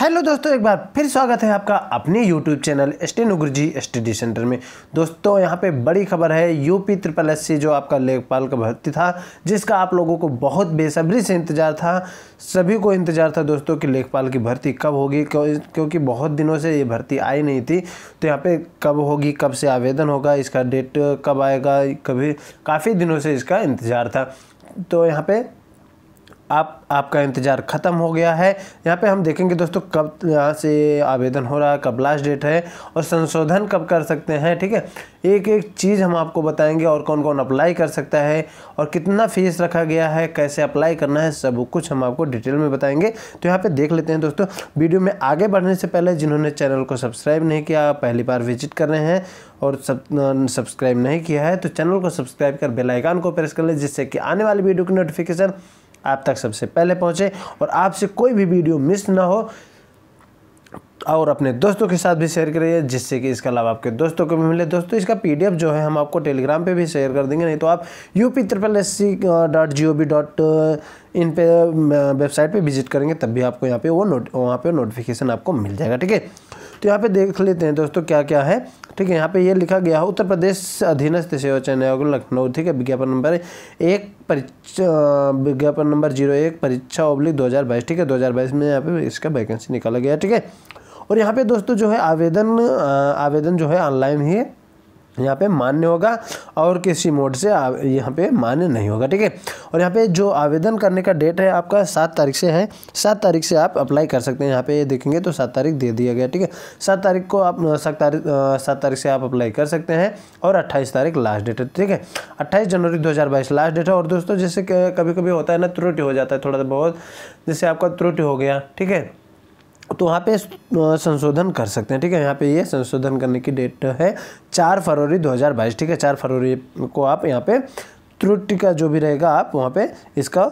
hello दोस्तों एक बार फिर स्वागत है आपका अपने YouTube channel Stan T study centre में दोस्तों यहाँ पे बड़ी खबर है यूपी त्रिपल एस सी जो आपका लेखपाल का भर्ती था जिसका आप लोगों को बहुत बेसब्री से इंतज़ार था सभी को इंतज़ार था दोस्तों कि लेखपाल की भर्ती कब होगी क्यों क्योंकि बहुत दिनों से ये भर्ती आई नहीं थी तो यहाँ पर कब होगी कब से आवेदन होगा इसका डेट कब आएगा कभी काफ़ी दिनों से इसका इंतज़ार था तो यहाँ पर आप आपका इंतज़ार ख़त्म हो गया है यहाँ पे हम देखेंगे दोस्तों कब यहाँ से आवेदन हो रहा है कब लास्ट डेट है और संशोधन कब कर सकते हैं ठीक है एक एक चीज़ हम आपको बताएंगे और कौन कौन अप्लाई कर सकता है और कितना फ़ीस रखा गया है कैसे अप्लाई करना है सब कुछ हम आपको डिटेल में बताएंगे तो यहाँ पर देख लेते हैं दोस्तों वीडियो में आगे बढ़ने से पहले जिन्होंने चैनल को सब्सक्राइब नहीं किया पहली बार विजिट कर रहे हैं और सब सब्सक्राइब नहीं किया है तो चैनल को सब्सक्राइब कर बेल आइकन को प्रेस कर लें जिससे कि आने वाली वीडियो की नोटिफिकेशन आप तक सबसे पहले पहुँचे और आपसे कोई भी वीडियो मिस ना हो और अपने दोस्तों के साथ भी शेयर करिए जिससे कि इसका लाभ आपके दोस्तों को भी मिले दोस्तों इसका पीडीएफ जो है हम आपको टेलीग्राम पे भी शेयर कर देंगे नहीं तो आप U P triple S C dot G O V dot in पे वेबसाइट पे विजिट करेंगे तब भी आपको यहाँ पे वो नोट वहाँ पे नोटिफिकेशन आपको मिल जाएगा ठीक है तो यहाँ पे देख लेते हैं दोस्तों क्या क्या है ठीक है यहाँ पे ये लिखा गया है उत्तर प्रदेश अधीनस्थ चयन आयोग लखनऊ ठीक है विज्ञापन नंबर एक परीक्षा विज्ञापन नंबर जीरो एक परीक्षा ओब्लिक दो हज़ार बाईस ठीक है दो हज़ार बाईस में यहाँ पे इसका वैकेंसी निकाला गया ठीक है और यहाँ पे दोस्तों जो है आवेदन आवेदन जो है ऑनलाइन ही यहाँ पे मान्य होगा और किसी मोड से यहाँ पे मान्य नहीं होगा ठीक है और यहाँ पे जो आवेदन करने का डेट है आपका सात तारीख से है सात तारीख से आप अप्लाई कर सकते हैं यहाँ पे देखेंगे तो सात तारीख दे दिया गया ठीक है सात तारीख को आप सात तारीख सात तारीख से आप अप्लाई कर सकते हैं और अट्ठाईस तारीख लास्ट डेट है ठीक है अट्ठाईस जनवरी दो लास्ट डेट है और दोस्तों जैसे कभी कभी होता है ना त्रुटि हो जाता है थोड़ा बहुत जैसे आपका त्रुटि हो गया ठीक है तो वहाँ पे संशोधन कर सकते हैं ठीक है यहाँ पे ये संशोधन करने की डेट है चार फरवरी 2022 ठीक है चार फरवरी को आप यहाँ पे त्रुटि का जो भी रहेगा आप वहाँ पे इसका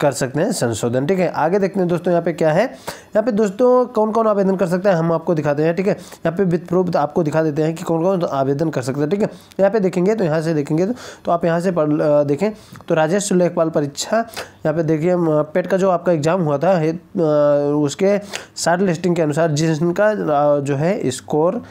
कर सकते हैं संशोधन ठीक है आगे देखते हैं दोस्तों यहाँ पे क्या है यहाँ पे दोस्तों कौन कौन आवेदन कर सकते हैं हम आपको दिखाते हैं ठीक है यहाँ पे वित्त प्रूफ तो आपको दिखा देते हैं कि कौन कौन तो आवेदन कर सकते हैं ठीक है यहाँ पे देखेंगे तो यहाँ से देखेंगे तो, तो आप यहाँ से पढ़ देखें तो राजेश लेखपाल परीक्षा यहाँ पे देखिए पेट का जो आपका एग्जाम हुआ था उसके शार्ट लिस्टिंग के अनुसार जिनका जो है स्कोर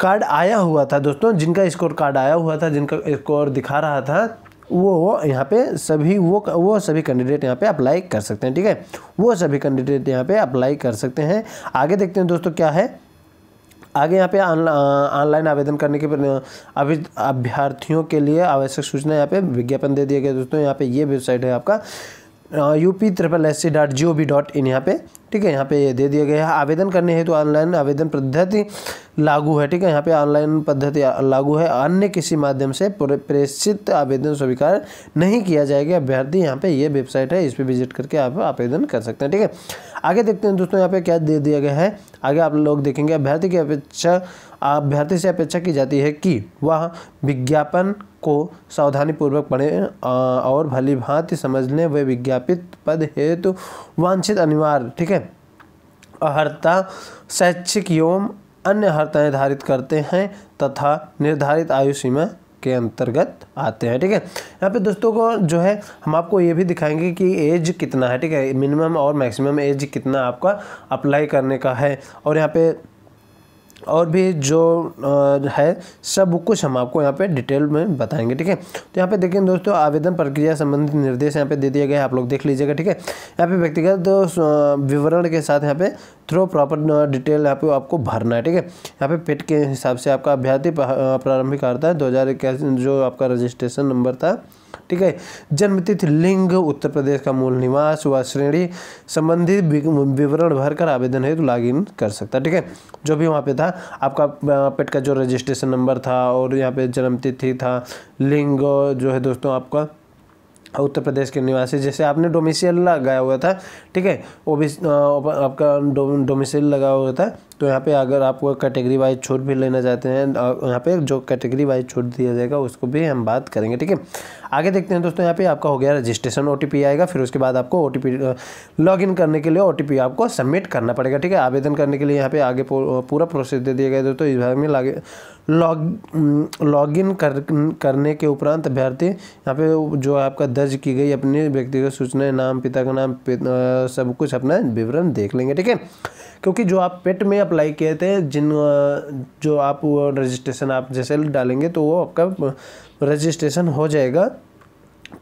कार्ड आया हुआ था दोस्तों जिनका स्कोर कार्ड आया हुआ था जिनका स्कोर दिखा रहा था वो यहाँ पे सभी वो वो सभी कैंडिडेट यहाँ पे अप्लाई कर सकते हैं ठीक है वो सभी कैंडिडेट यहाँ पे अप्लाई कर सकते हैं आगे देखते हैं दोस्तों क्या है आगे यहाँ पे ऑनलाइन आवेदन करने के अभी अभ्यर्थियों के लिए आवश्यक सूचना यहाँ पे विज्ञापन दे दिया गया दोस्तों यहाँ पे ये वेबसाइट है आपका U P triple S C dot G O V dot in यहाँ पे ठीक है यहाँ पे दे दिया गया है आवेदन करने हेतु ऑनलाइन आवेदन पद्धति लागू है ठीक है यहाँ पे ऑनलाइन पद्धति लागू है अन्य किसी माध्यम से प्रेषित आवेदन स्वीकार नहीं किया जाएगा अभ्यर्थी यहाँ पे ये वेबसाइट है इस पर विजिट करके आप आवेदन कर सकते हैं ठीक है आगे देखते हैं दोस्तों यहाँ पे क्या दे दिया गया है आगे आप लोग देखेंगे अभ्यर्थी की अपेक्षा अभ्यर्थी से अपेक्षा की जाती है कि वह विज्ञापन को सावधानीपूर्वक पढ़े और भली भांति समझने व विज्ञापित पद हेतु तो वांछित अनिवार्य ठीक है अहर्ता शैक्षिक एवं अन्य हर्ताएँ निर्धारित करते हैं तथा निर्धारित आयु सीमा के अंतर्गत आते हैं ठीक है यहाँ पे दोस्तों को जो है हम आपको ये भी दिखाएंगे कि एज कितना है ठीक है मिनिमम और मैक्सिमम एज कितना आपका अप्लाई करने का है और यहाँ पे और भी जो है सब कुछ हम आपको यहाँ पे डिटेल में बताएंगे ठीक है तो यहाँ पे देखें दोस्तों आवेदन प्रक्रिया संबंधित निर्देश यहाँ पे दे दिया गया आप लोग देख लीजिएगा ठीक है यहाँ पे व्यक्तिगत तो विवरण के साथ यहाँ पे थ्रो प्रॉपर डिटेल यहाँ पे आपको भरना है ठीक है यहाँ पे पेट के हिसाब से आपका अभ्यर्थी प्रारंभिक आता है दो जो आपका रजिस्ट्रेशन नंबर था ठीक है जन्मतिथि लिंग उत्तर प्रदेश का मूल निवास व श्रेणी संबंधित विवरण भरकर आवेदन हेतु तो इन कर सकता है ठीक है जो भी वहाँ पे था आपका पेट का जो रजिस्ट्रेशन नंबर था और यहाँ पे जन्मतिथि था लिंग जो है दोस्तों आपका उत्तर प्रदेश के निवासी जैसे आपने डोमिसल लगाया हुआ था ठीक है वो भी आपका डोमिसल लगा हुआ था तो यहाँ पे अगर आपको कैटेगरी वाइज छूट भी लेना चाहते हैं यहाँ पे जो कैटेगरी वाइज छूट दिया जाएगा उसको भी हम बात करेंगे ठीक है आगे देखते हैं दोस्तों यहाँ पे आपका हो गया रजिस्ट्रेशन ओ आएगा फिर उसके बाद आपको ओ इन करने के लिए ओ आपको सबमिट करना पड़ेगा ठीक है आवेदन करने के लिए यहाँ पे आगे पूरा प्रोसेस दे दिया गया दोस्तों इस भाग में लॉग लॉग इन कर, करने के उपरांत अभ्यर्थी यहाँ पे जो आपका दर्ज की गई अपनी व्यक्तिगत सूचना नाम पिता का नाम सब कुछ अपना विवरण देख लेंगे ठीक है क्योंकि जो आप पेट में अप्लाई किए थे जिन जो आप रजिस्ट्रेशन आप जैसे डालेंगे तो वो आपका रजिस्ट्रेशन हो जाएगा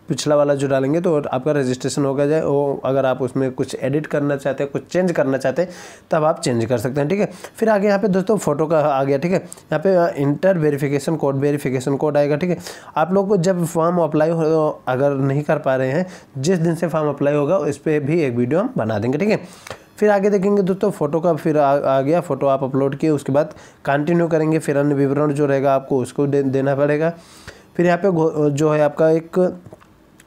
पिछला वाला जो डालेंगे तो आपका रजिस्ट्रेशन होगा जाए वो अगर आप उसमें कुछ एडिट करना चाहते हैं कुछ चेंज करना चाहते हैं तब आप चेंज कर सकते हैं ठीक है फिर आगे यहाँ पे दोस्तों फोटो का आ गया ठीक है यहाँ पे enter verification code verification code आएगा ठीक है आप लोग को जब फॉर्म अप्लाई हो अगर नहीं कर पा रहे हैं जिस दिन से फॉर्म अप्लाई होगा उस पर भी एक वीडियो हम बना देंगे ठीक है फिर आगे देखेंगे दोस्तों फ़ोटो का फिर आ, आ गया फ़ोटो आप अपलोड किए उसके बाद कंटिन्यू करेंगे फिर अन्य विवरण जो रहेगा आपको उसको दे, देना पड़ेगा फिर यहाँ पे जो है आपका एक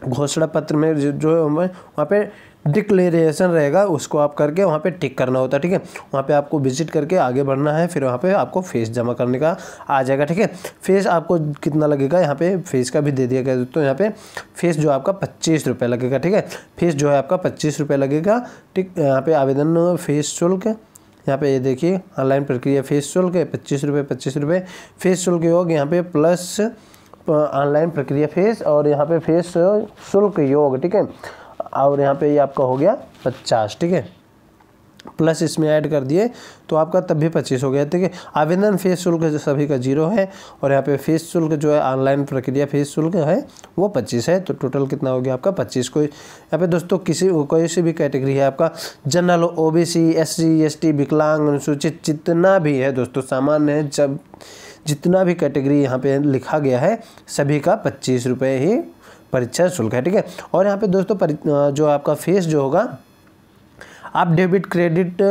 घोषणा पत्र में जो है वहाँ पे डिक्लेरेशन रहेगा उसको आप करके वहाँ पे टिक करना होता है ठीक है वहाँ पे आपको विजिट करके आगे बढ़ना है फिर वहाँ पे आपको फेस जमा करने का आ जाएगा ठीक है फेस आपको कितना लगेगा यहाँ पे फेस का भी दे दिया गया दोस्तों यहाँ पे फेस जो आपका पच्चीस रुपये लगेगा ठीक है फेस जो है आपका पच्चीस रुपये लगेगा ठीक यहाँ पर आवेदन फेस शुल्क यहाँ पे ये देखिए ऑनलाइन प्रक्रिया फेस शुल्क पच्चीस रुपये पच्चीस रुपये फेस शुल्क योग यहाँ पे प्लस ऑनलाइन प्रक्रिया फेस और यहाँ पे फेस शुल्क योग ठीक है और यहाँ पे ये आपका हो गया पचास ठीक है प्लस इसमें ऐड कर दिए तो आपका तब भी पच्चीस हो गया ठीक है आवेदन फीस शुल्क सभी का जीरो है और यहाँ पे फीस शुल्क जो है ऑनलाइन प्रक्रिया फीस शुल्क है वो पच्चीस है तो टोटल कितना हो गया आपका पच्चीस कोई यहाँ पे दोस्तों किसी कोई सी भी कैटेगरी है आपका general O B C S C S T विकलांग अनुसूचित जितना भी है दोस्तों सामान्य जब जितना भी कैटेगरी यहाँ पे लिखा गया है सभी का पच्चीस रुपये ही परीक्षा शुल्क है ठीक है और यहाँ पे दोस्तों जो आपका फीस जो होगा आप डेबिट क्रेडिट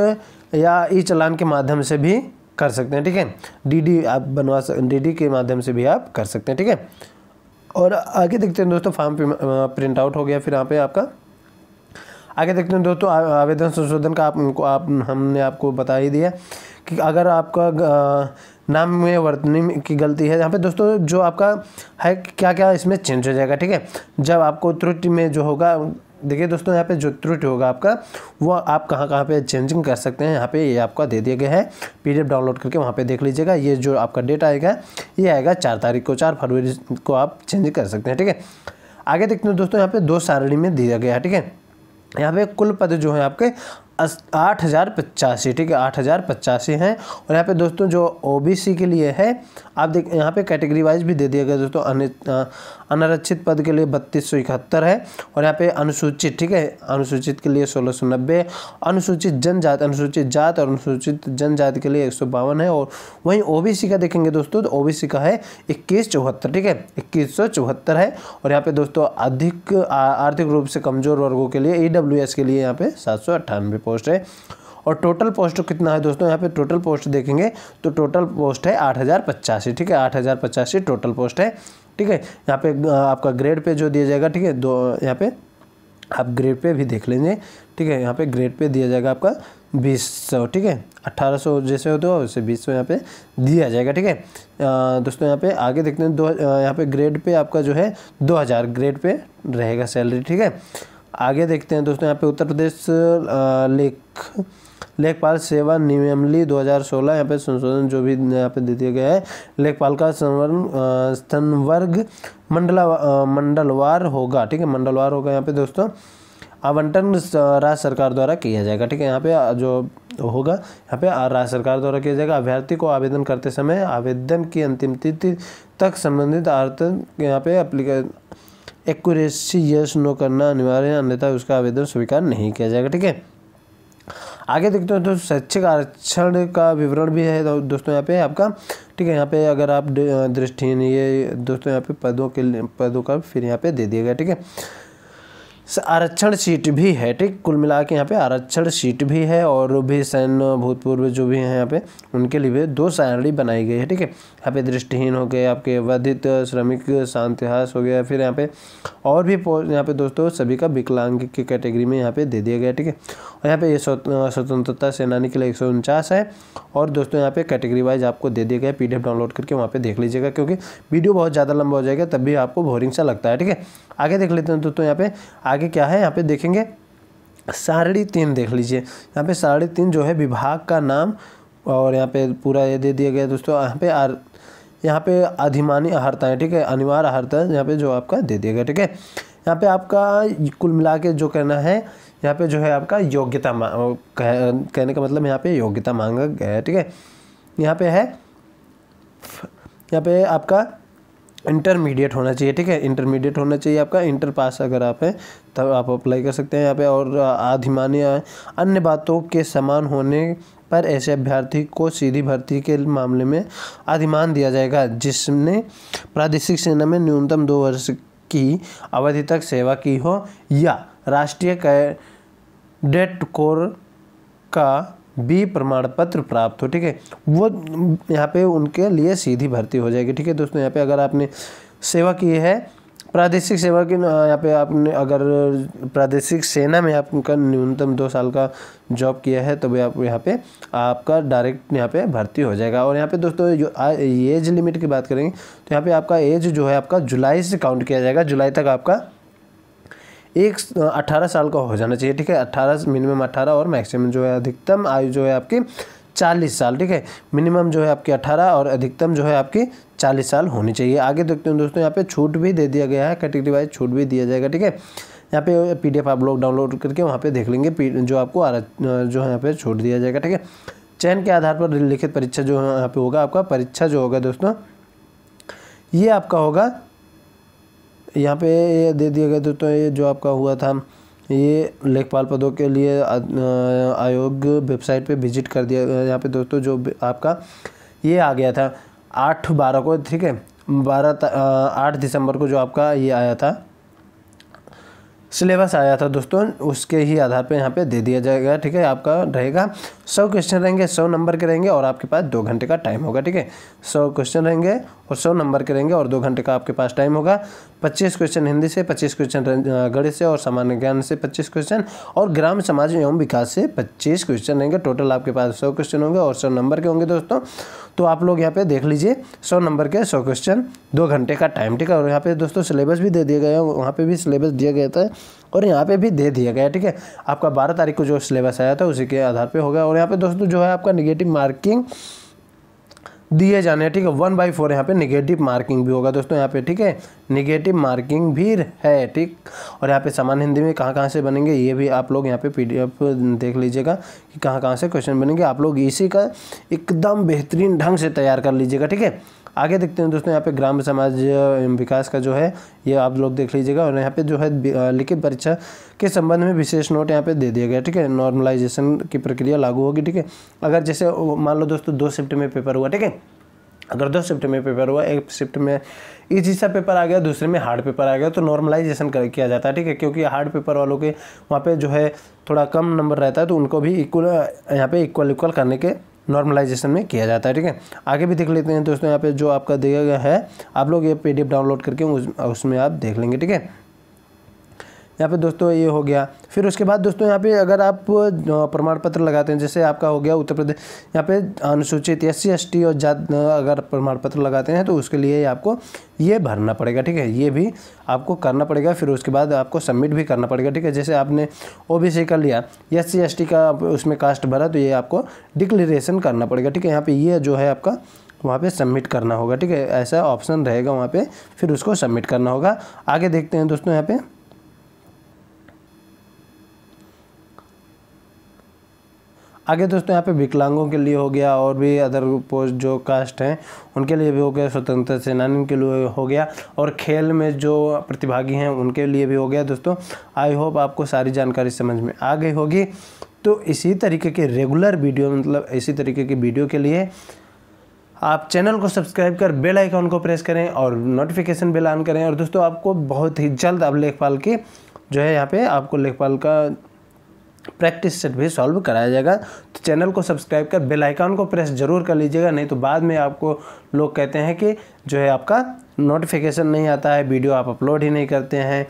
या ई चलान के माध्यम से भी कर सकते हैं ठीक है डीडी आप बनवा डीडी के माध्यम से भी आप कर सकते हैं ठीक है और आगे देखते हैं दोस्तों फॉर्म प्रिंट आउट हो गया फिर यहाँ पे आपका आगे देखते हैं दोस्तों आवेदन संशोधन का आप, आप हमने आपको बता ही दिया कि अगर आपका नाम में वर्तनी की गलती है यहाँ पे दोस्तों जो आपका है क्या क्या इसमें चेंज हो जाएगा ठीक है जब आपको त्रुटि में जो होगा देखिए दोस्तों यहाँ पे जो त्रुटि होगा आपका वो आप कहाँ कहाँ पे चेंजिंग कर सकते हैं यहाँ पे ये आपका दे दिया गया है पीडीएफ डाउनलोड करके वहाँ पे देख लीजिएगा ये जो आपका डेट आएगा ये आएगा चार तारीख को चार फरवरी को आप चेंज कर सकते हैं ठीक है आगे देखते हैं दोस्तों यहाँ पे दो सारणी में दिया गया है ठीक है यहाँ पे कुल पद जो है आपके आठ हज़ार पचासी ठीक है आठ हज़ार पचासी हैं और यहाँ पे दोस्तों जो ओबीसी के लिए है आप देख यहाँ पे कैटेगरी वाइज भी दे दिया गया दोस्तों अनारक्षित पद के लिए बत्तीस सौ इकहत्तर है और यहाँ पे अनुसूचित ठीक है अनुसूचित के लिए सोलह सौ नब्बे अनुसूचित जनजाति अनुसूचित जात और अनुसूचित जनजाति के लिए एक सौ बावन है और वहीं ओ का देखेंगे दोस्तों तो ओ का है इक्कीस चौहत्तर ठीक है इक्कीस सौ चौहत्तर है और यहाँ पर दोस्तों अधिक आर्थिक रूप से कमज़ोर वर्गों के लिए ई e के लिए यहाँ पे सात सौ अट्ठानवे पोस्ट है और टोटल पोस्ट कितना है दोस्तों यहाँ पे टोटल पोस्ट देखेंगे तो टोटल पोस्ट है आठ हज़ार पचासी ठीक है आठ हज़ार पचासी टोटल पोस्ट है ठीक है यहाँ पे आपका ग्रेड पे जो दिया जाएगा ठीक है दो यहाँ पे आप ग्रेड पे भी देख लेंगे ठीक है यहाँ पे ग्रेड पे दिया जाएगा आपका बीस सौ ठीक है अट्ठारह सौ जैसे होते हो वैसे बीस सौ यहाँ पे दिया जाएगा ठीक है दोस्तों यहाँ पे आगे देखते हैं दो यहाँ पे ग्रेड पे आपका जो है दो हज़ार ग्रेड पे रहेगा सैलरी ठीक है आगे देखते हैं दोस्तों यहाँ पे उत्तर प्रदेश लेख लेखपाल सेवा नियमली 2016 यहाँ पे संशोधन जो भी यहाँ पे दे दिया गया है लेखपाल का संवर्ण स्तनवर्ग मंडला मंडलवार होगा ठीक है मंडलवार होगा यहाँ पे दोस्तों आवंटन राज्य सरकार द्वारा किया जाएगा ठीक है यहाँ पे जो होगा यहाँ पे राज्य सरकार द्वारा किया जाएगा अभ्यर्थी को आवेदन करते समय आवेदन की अंतिम तिथि तक संबंधित आर्थ यहाँ पे अप्लीके एक्यूरेसी यस नो करना अनिवार्य है अन्यथा उसका आवेदन स्वीकार नहीं किया जाएगा ठीक है आगे देखते हैं तो शैक्षिक आरक्षण का विवरण भी है दोस्तों यहाँ पे आपका ठीक है यहाँ पे अगर आप दृष्टिहीन ये दोस्तों यहाँ पे पदों के पदों का फिर यहाँ पे दे दिएगा ठीक है आरक्षण सीट भी है ठीक कुल मिला के यहाँ पे आरक्षण सीट भी है और भी सैन्य भूतपूर्व जो भी हैं यहाँ पे उनके लिए दो सारणी बनाई गई है ठीक है यहाँ पे दृष्टिहीन हो गए आपके वधित श्रमिक शांतिहास हो गया फिर यहाँ पे और भी यहाँ पे दोस्तों सभी का विकलांग की कैटेगरी में यहाँ पे दे दिया गया ठीक है और यहाँ पे ये स्वतंत्रता सेनानी के लिए एक है और दोस्तों यहाँ पे कैटेगरी वाइज आपको दे दिया गया पी डाउनलोड करके वहाँ पर देख लीजिएगा क्योंकि वीडियो बहुत ज़्यादा लंबा हो जाएगा तब भी आपको बोरिंग सा लगता है ठीक है आगे देख लेते हैं दोस्तों यहाँ पे आगे क्या है यहाँ पे देखेंगे साढ़ी तीन देख लीजिए यहाँ पे साढ़ी तीन जो है विभाग का नाम और यहाँ पे पूरा ये दे दिया गया दोस्तों यहाँ पे आर यहाँ पे अधिमानी आहारता है ठीक है अनिवार्य आहारता है यहाँ पे जो आपका दे दिया गया ठीक है यहाँ पे आपका कुल मिला के जो कहना है यहाँ पे जो है आपका योग्यता कह, कहने का मतलब यहाँ पे योग्यता मांगा गया है ठीक है यहाँ पे है यहाँ पे आपका इंटरमीडिएट होना चाहिए ठीक है इंटरमीडिएट होना चाहिए आपका इंटर पास अगर आप हैं तब आप अप्लाई कर सकते हैं यहाँ पे और आधिमान्य अन्य बातों के समान होने पर ऐसे अभ्यर्थी को सीधी भर्ती के मामले में अधिमान दिया जाएगा जिसने प्रादेशिक सेना में न्यूनतम दो वर्ष की अवधि तक सेवा की हो या राष्ट्रीय कैडेट कोर का बी प्रमाण पत्र प्राप्त हो ठीक है वो यहाँ पे उनके लिए सीधी भर्ती हो जाएगी ठीक है दोस्तों यहाँ पे अगर आपने सेवा की है प्रादेशिक सेवा की यहाँ पे आपने अगर प्रादेशिक सेना में आपका न्यूनतम दो साल का जॉब किया है तो भी आप यहाँ पे आपका डायरेक्ट यहाँ पे भर्ती हो जाएगा और यहाँ पे दोस्तों जो एज लिमिट की बात करेंगे तो यहाँ पे आपका एज जो है आपका जुलाई से काउंट किया जाएगा जुलाई तक आपका एक अट्ठारह साल का हो जाना चाहिए ठीक है अट्ठारह मिनिमम अट्ठारह और मैक्सिमम जो है अधिकतम आयु जो है आपकी चालीस साल ठीक है मिनिमम जो है आपकी अट्ठारह और अधिकतम जो है आपकी चालीस साल होनी चाहिए आगे देखते हैं दोस्तों यहाँ पे छूट भी दे दिया गया है कैटेगरी वाइज छूट भी दिया जाएगा ठीक है यहाँ पे पीडीएफ आप लोग डाउनलोड करके वहाँ पे देख लेंगे जो आपको आर जो है यहाँ पे छूट दिया जाएगा ठीक है चयन के आधार पर लिखित परीक्षा जो यहाँ पे होगा आपका परीक्षा जो होगा दोस्तों ये आपका होगा यहाँ पे ये दे दिया गया दोस्तों ये जो आपका हुआ था ये लेखपाल पदों के लिए आयोग वेबसाइट पे विजिट कर दिया यहाँ पे दोस्तों जो आपका ये आ गया था आठ बारह को ठीक है बारह आठ दिसंबर को जो आपका ये आया था सिलेबस आया था दोस्तों उसके ही आधार पे यहाँ पे दे दिया जाएगा ठीक है आपका रहेगा सौ क्वेश्चन रहेंगे सौ नंबर के रहेंगे और आपके पास दो घंटे का टाइम होगा ठीक है सौ क्वेश्चन रहेंगे और सौ नंबर के रहेंगे और दो घंटे का आपके पास टाइम होगा पच्चीस क्वेश्चन हिंदी से पच्चीस क्वेश्चन गणित से और सामान्य ज्ञान से पच्चीस क्वेश्चन और ग्राम समाज एवं विकास से पच्चीस क्वेश्चन रहेंगे टोटल आपके पास सौ क्वेश्चन होंगे और सौ नंबर के होंगे दोस्तों तो आप लोग यहाँ पे देख लीजिए सौ नंबर के सौ क्वेश्चन दो घंटे का टाइम ठीक है और यहाँ पे दोस्तों सिलेबस भी दे दिया गया है वहाँ पे भी सिलेबस दिया गया था और यहाँ पे भी दे दिया गया ठीक है आपका बारह तारीख को जो सिलेबस आया था उसी के आधार पर होगा और यहाँ पे दोस्तों जो है आपका निगेटिव मार्किंग दिए जाने हैं ठीक है वन बाई फोर यहाँ पे निगेटिव मार्किंग भी होगा दोस्तों यहाँ पे ठीक है निगेटिव मार्किंग भी है ठीक और यहाँ पे सामान्य हिंदी में कहाँ कहाँ से बनेंगे ये भी आप लोग यहाँ पे पीडीएफ देख लीजिएगा कि कहाँ कहाँ से क्वेश्चन बनेंगे आप लोग इसी का एकदम बेहतरीन ढंग से तैयार कर लीजिएगा ठीक है आगे देखते हैं दोस्तों यहाँ पे ग्राम समाज विकास का जो है ये आप लोग देख लीजिएगा और यहाँ पे जो है लिखित परीक्षा के संबंध में विशेष नोट यहाँ पे दे दिया गया ठीक है नॉर्मलाइजेशन की प्रक्रिया लागू होगी ठीक है अगर जैसे मान लो दोस्तों दो शिफ्ट में पेपर हुआ ठीक है अगर दो शिफ्ट में पेपर हुआ एक शिफ्ट में चीज़ सा पेपर आ गया दूसरे में हार्ड पेपर आ गया तो नॉर्मलाइजेशन कर किया जाता है ठीक है क्योंकि हार्ड पेपर वालों के वहाँ पे जो है थोड़ा कम नंबर रहता है तो उनको भी इक्वल यहाँ पे इक्वल इक्वल करने के नॉर्मलाइजेशन में किया जाता है ठीक है आगे भी देख लेते हैं दोस्तों यहाँ पे जो आपका दिया गया है आप लोग ये पीडीएफ डाउनलोड करके उस, उसमें आप देख लेंगे ठीक है यहाँ पे दोस्तों ये हो गया फिर उसके बाद दोस्तों यहाँ पे अगर आप प्रमाण पत्र लगाते हैं जैसे आपका हो गया उत्तर प्रदेश यहाँ पे अनुसूचित एस सी और जात अगर प्रमाण पत्र लगाते हैं तो उसके लिए आपको ये भरना पड़ेगा ठीक है ये भी आपको करना पड़ेगा फिर उसके बाद आपको सबमिट भी करना पड़ेगा ठीक है जैसे आपने ओ बी सी कर लिया एस सी एस टी का उसमें कास्ट भरा तो ये आपको डिक्लेरेशन करना पड़ेगा ठीक है यहाँ पर ये जो है आपका वहाँ पे सबमिट करना होगा ठीक है ऐसा ऑप्शन रहेगा वहाँ पे फिर उसको सबमिट करना होगा आगे देखते हैं दोस्तों यहाँ पे आगे दोस्तों यहाँ पे विकलांगों के लिए हो गया और भी अदर पोस्ट जो कास्ट हैं उनके लिए भी हो गया स्वतंत्रता सेनानी के लिए हो गया और खेल में जो प्रतिभागी हैं उनके लिए भी हो गया दोस्तों आई होप आपको सारी जानकारी समझ में आ गई होगी तो इसी तरीके के रेगुलर वीडियो मतलब इसी तरीके की वीडियो के लिए आप चैनल को सब्सक्राइब कर बेल आइकॉन को प्रेस करें और नोटिफिकेशन बेल ऑन करें और दोस्तों आपको बहुत ही जल्द अब लेखपाल की जो है यहाँ पे आपको लेखपाल का प्रैक्टिस सेट भी सॉल्व कराया जाएगा तो चैनल को सब्सक्राइब कर बेल आइकन को प्रेस जरूर कर लीजिएगा नहीं तो बाद में आपको लोग कहते हैं कि जो है आपका नोटिफिकेशन नहीं आता है वीडियो आप अपलोड ही नहीं करते हैं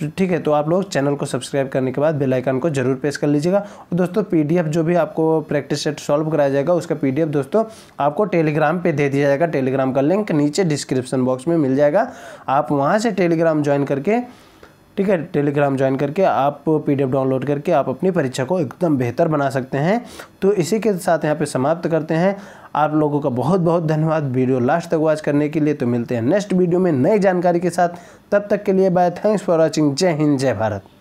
तो ठीक है तो आप लोग चैनल को सब्सक्राइब करने के बाद बेल आइकन को जरूर प्रेस कर लीजिएगा और दोस्तों पीडीएफ जो भी आपको प्रैक्टिस सेट सॉल्व कराया जाएगा उसका पीडीएफ दोस्तों आपको टेलीग्राम पे दे दिया जाएगा टेलीग्राम का लिंक नीचे डिस्क्रिप्शन बॉक्स में मिल जाएगा आप वहाँ से टेलीग्राम ज्वाइन करके ठीक है टेलीग्राम ज्वाइन करके आप पी डाउनलोड करके आप अपनी परीक्षा को एकदम बेहतर बना सकते हैं तो इसी के साथ यहाँ पर समाप्त करते हैं आप लोगों का बहुत बहुत धन्यवाद वीडियो लास्ट तक वॉच करने के लिए तो मिलते हैं नेक्स्ट वीडियो में नई जानकारी के साथ तब तक के लिए बाय थैंक्स फॉर वॉचिंग जय हिंद जय भारत